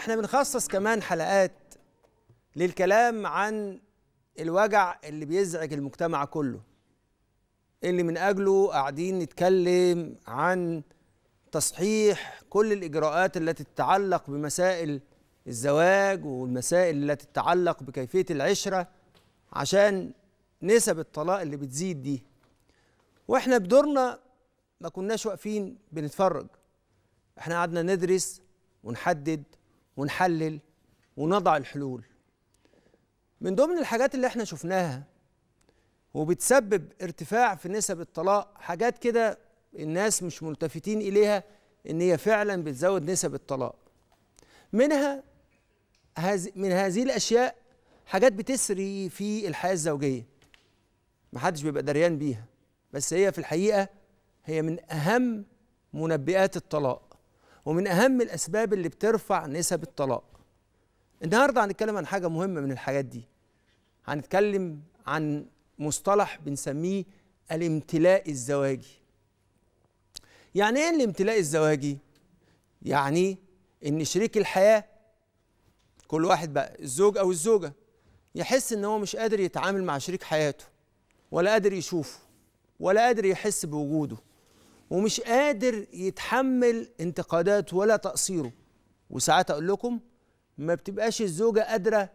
احنا بنخصص كمان حلقات للكلام عن الوجع اللي بيزعج المجتمع كله اللي من اجله قاعدين نتكلم عن تصحيح كل الاجراءات التي تتعلق بمسائل الزواج والمسائل التي تتعلق بكيفيه العشره عشان نسب الطلاق اللي بتزيد دي واحنا بدورنا ما كناش واقفين بنتفرج احنا قعدنا ندرس ونحدد ونحلل ونضع الحلول من ضمن الحاجات اللي احنا شفناها وبتسبب ارتفاع في نسب الطلاق حاجات كده الناس مش ملتفتين اليها ان هي فعلا بتزود نسب الطلاق منها من هذه الاشياء حاجات بتسري في الحياه الزوجيه محدش بيبقى دريان بيها بس هي في الحقيقه هي من اهم منبئات الطلاق ومن اهم الاسباب اللي بترفع نسب الطلاق النهارده هنتكلم عن حاجه مهمه من الحاجات دي هنتكلم عن مصطلح بنسميه الامتلاء الزواجي يعني ايه الامتلاء الزواجي يعني ان شريك الحياه كل واحد بقى الزوج او الزوجه يحس ان هو مش قادر يتعامل مع شريك حياته ولا قادر يشوفه ولا قادر يحس بوجوده ومش قادر يتحمل انتقادات ولا تقصيره وساعات اقول لكم ما بتبقاش الزوجه قادره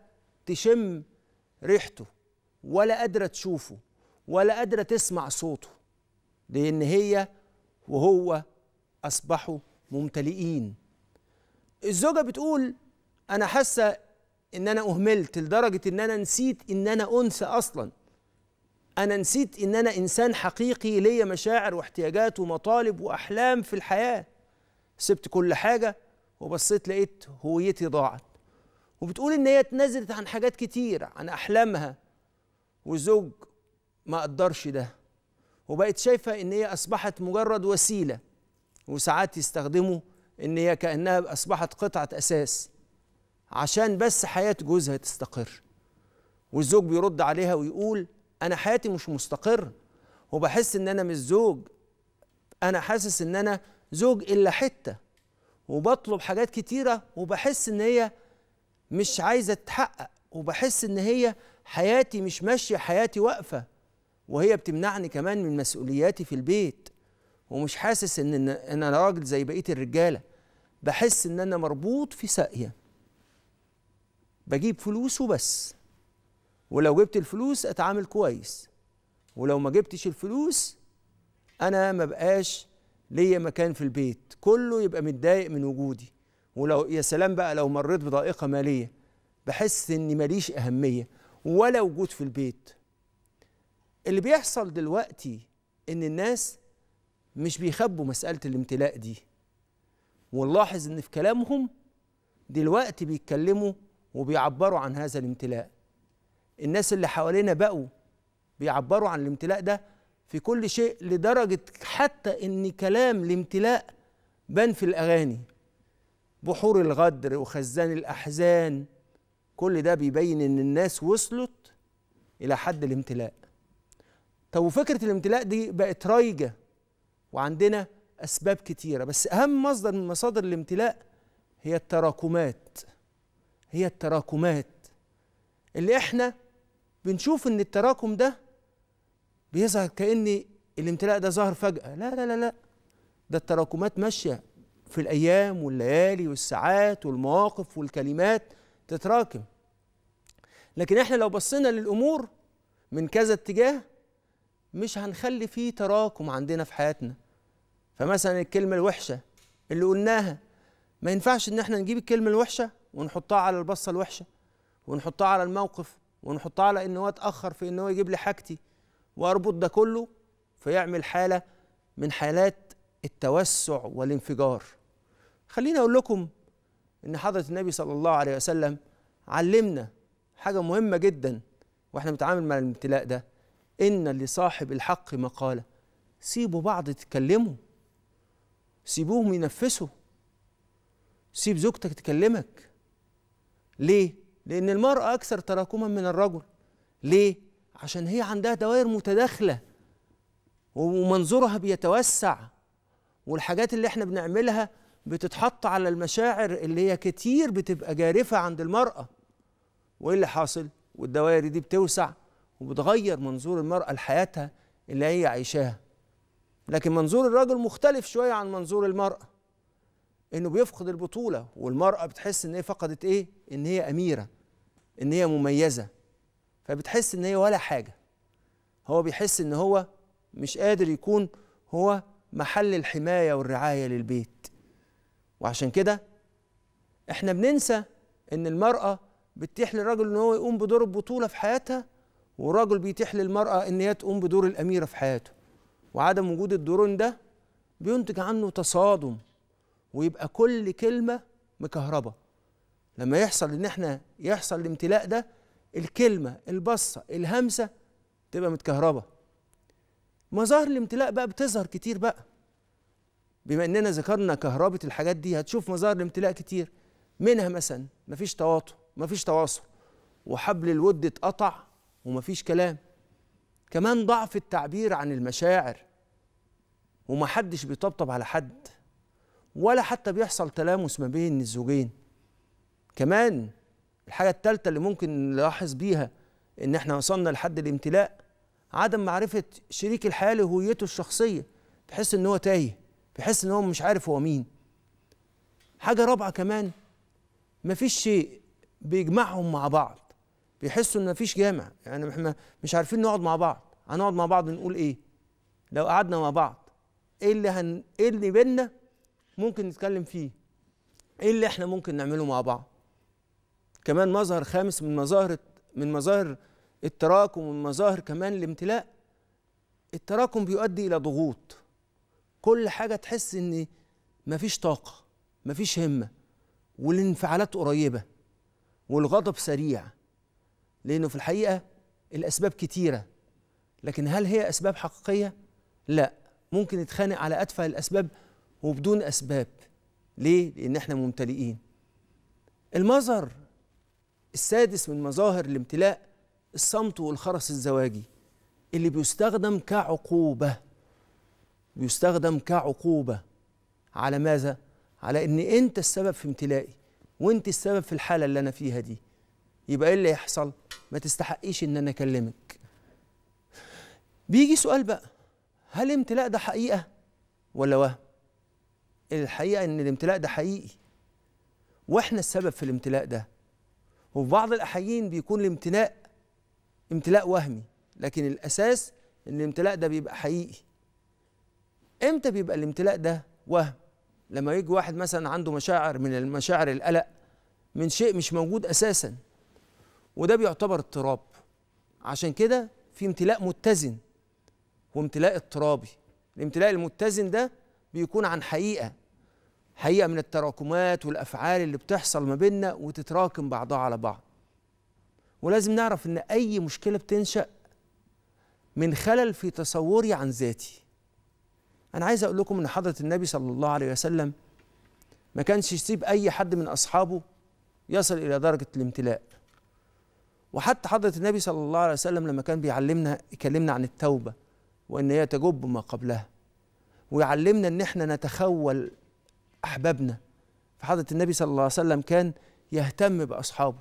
تشم ريحته ولا قادره تشوفه ولا قادره تسمع صوته لان هي وهو اصبحوا ممتلئين الزوجه بتقول انا حاسه ان انا اهملت لدرجه ان انا نسيت ان انا انثى اصلا انا نسيت ان انا انسان حقيقي ليا مشاعر واحتياجات ومطالب واحلام في الحياه سبت كل حاجه وبصيت لقيت هويتي ضاعت وبتقول ان هي اتنازلت عن حاجات كتير عن احلامها وزوج ما قدرش ده وبقت شايفه ان هي اصبحت مجرد وسيله وساعات يستخدموا ان هي كانها اصبحت قطعه اساس عشان بس حياه جوزها تستقر والزوج بيرد عليها ويقول انا حياتي مش مستقر وبحس ان انا مش زوج انا حاسس ان انا زوج الا حته وبطلب حاجات كتيره وبحس ان هي مش عايزه تتحقق وبحس ان هي حياتي مش ماشيه حياتي واقفه وهي بتمنعني كمان من مسؤولياتي في البيت ومش حاسس ان انا راجل زي بقيه الرجاله بحس ان انا مربوط في ساقيه بجيب فلوس وبس ولو جبت الفلوس اتعامل كويس ولو ما جبتش الفلوس انا ما بقاش ليا مكان في البيت كله يبقى متضايق من وجودي ولو يا سلام بقى لو مريت بضائقه ماليه بحس اني ماليش اهميه ولا وجود في البيت اللي بيحصل دلوقتي ان الناس مش بيخبوا مساله الامتلاء دي ونلاحظ ان في كلامهم دلوقتي بيتكلموا وبيعبروا عن هذا الامتلاء الناس اللي حوالينا بقوا بيعبروا عن الامتلاء ده في كل شيء لدرجة حتى إن كلام الامتلاء بان في الأغاني بحور الغدر وخزان الأحزان كل ده بيبين إن الناس وصلت إلى حد الامتلاء طب وفكرة الامتلاء دي بقت رايجة وعندنا أسباب كتيرة بس أهم مصدر من مصادر الامتلاء هي التراكمات هي التراكمات اللي احنا بنشوف ان التراكم ده بيظهر كأن الامتلاء ده ظهر فجأة لا لا لا لا ده التراكمات ماشية في الأيام والليالي والساعات والمواقف والكلمات تتراكم لكن احنا لو بصينا للأمور من كذا اتجاه مش هنخلي فيه تراكم عندنا في حياتنا فمثلا الكلمة الوحشة اللي قلناها ما ينفعش ان احنا نجيب الكلمة الوحشة ونحطها على البصة الوحشة ونحطها على الموقف ونحطها على ان هو اتاخر في ان هو يجيب لي حاجتي واربط ده كله فيعمل حاله من حالات التوسع والانفجار خليني اقول لكم ان حضره النبي صلى الله عليه وسلم علمنا حاجه مهمه جدا واحنا بنتعامل مع الامتلاء ده ان لصاحب الحق مقاله سيبوا بعض تتكلموا سيبوهم ينفسوا سيب زوجتك تكلمك ليه لأن المرأة أكثر تراكما من الرجل ليه؟ عشان هي عندها دوائر متداخلة ومنظورها بيتوسع والحاجات اللي احنا بنعملها بتتحط على المشاعر اللي هي كتير بتبقى جارفة عند المرأة وإيه اللي حاصل؟ والدوائر دي بتوسع وبتغير منظور المرأة لحياتها اللي هي عايشاها لكن منظور الرجل مختلف شوية عن منظور المرأة انه بيفقد البطوله والمراه بتحس ان هي فقدت ايه ان هي اميره ان هي مميزه فبتحس ان هي ولا حاجه هو بيحس ان هو مش قادر يكون هو محل الحمايه والرعايه للبيت وعشان كده احنا بننسى ان المراه بتتيح للرجل ان هو يقوم بدور البطوله في حياتها والراجل بيتيح للمراه ان هي تقوم بدور الاميره في حياته وعدم وجود الدورين ده بينتج عنه تصادم ويبقى كل كلمه مكهربه لما يحصل ان احنا يحصل الامتلاء ده الكلمه البصه الهمسه تبقى متكهربه مظاهر الامتلاء بقى بتظهر كتير بقى بما اننا ذكرنا كهربه الحاجات دي هتشوف مظاهر الامتلاء كتير منها مثلا مفيش تواطؤ مفيش تواصل وحبل الود اتقطع ومفيش كلام كمان ضعف التعبير عن المشاعر ومحدش بيطبطب على حد ولا حتى بيحصل تلامس ما بين الزوجين كمان الحاجة الثالثة اللي ممكن نلاحظ بيها إن إحنا وصلنا لحد الامتلاء عدم معرفة شريك الحياة لهويته الشخصية تحس إن هو تايه بحس إن هو مش عارف هو مين حاجة رابعة كمان مفيش شيء بيجمعهم مع بعض بيحسوا إن مفيش جامع يعني إحنا مش عارفين نقعد مع بعض هنقعد مع بعض نقول إيه لو قعدنا مع بعض إيه اللي هن إيه اللي بينا ممكن نتكلم فيه ايه اللي احنا ممكن نعمله مع بعض كمان مظهر خامس من مظاهر من مظاهر التراكم ومن مظاهر كمان الامتلاء التراكم بيؤدي الى ضغوط كل حاجه تحس ان مفيش طاقه مفيش همه والانفعالات قريبه والغضب سريع لانه في الحقيقه الاسباب كتيره لكن هل هي اسباب حقيقيه لا ممكن نتخانق على ادفع الاسباب وبدون اسباب ليه لان احنا ممتلئين المظهر السادس من مظاهر الامتلاء الصمت والخرس الزواجي اللي بيستخدم كعقوبه بيستخدم كعقوبه على ماذا على ان انت السبب في امتلائي وانت السبب في الحاله اللي انا فيها دي يبقى ايه اللي يحصل ما تستحقيش ان انا اكلمك بيجي سؤال بقى هل الامتلاء ده حقيقه ولا وهم الحقيقه ان الامتلاء ده حقيقي واحنا السبب في الامتلاء ده وفي بعض الاحيان بيكون الامتلاء امتلاء وهمي لكن الاساس ان الامتلاء ده بيبقى حقيقي امتى بيبقى الامتلاء ده وهم لما يجي واحد مثلا عنده مشاعر من المشاعر القلق من شيء مش موجود اساسا وده بيعتبر اضطراب عشان كده في امتلاء متزن وامتلاء اضطرابي الامتلاء المتزن ده بيكون عن حقيقه حقيقه من التراكمات والافعال اللي بتحصل ما بيننا وتتراكم بعضها على بعض ولازم نعرف ان اي مشكله بتنشا من خلل في تصوري عن ذاتي انا عايز اقول لكم ان حضره النبي صلى الله عليه وسلم ما كانش يسيب اي حد من اصحابه يصل الى درجه الامتلاء وحتى حضره النبي صلى الله عليه وسلم لما كان بيعلمنا يكلمنا عن التوبه وان هي تجب ما قبلها ويعلمنا ان احنا نتخول احبابنا فحضره النبي صلى الله عليه وسلم كان يهتم باصحابه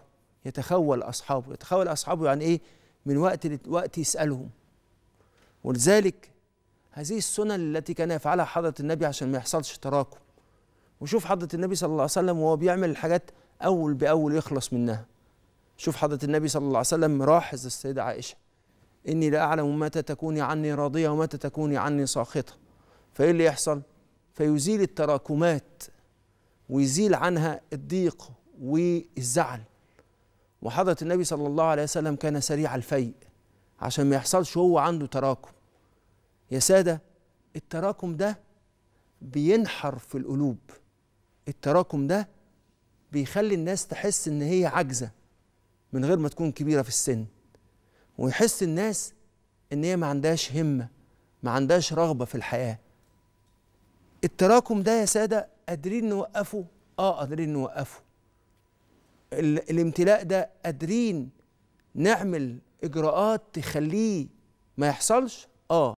يتخول اصحابه يتخول اصحابه يعني ايه من وقت لوقت يسالهم ولذلك هذه السنن التي كان يفعلها حضره النبي عشان ما يحصلش تراكم وشوف حضره النبي صلى الله عليه وسلم وهو بيعمل الحاجات اول باول يخلص منها شوف حضره النبي صلى الله عليه وسلم ملاحظ السيده عائشه اني لا اعلم متى تكوني عني راضيه ومتى تكوني عني ساخطه فايه اللي يحصل فيزيل التراكمات ويزيل عنها الضيق والزعل وحضرة النبي صلى الله عليه وسلم كان سريع الفيء عشان ما يحصلش هو عنده تراكم يا سادة التراكم ده بينحر في القلوب التراكم ده بيخلي الناس تحس ان هي عاجزة من غير ما تكون كبيرة في السن ويحس الناس ان هي ما عندهاش همة ما عندهاش رغبة في الحياة التراكم ده يا ساده قادرين نوقفه اه قادرين نوقفه الامتلاء ده قادرين نعمل اجراءات تخليه ما يحصلش اه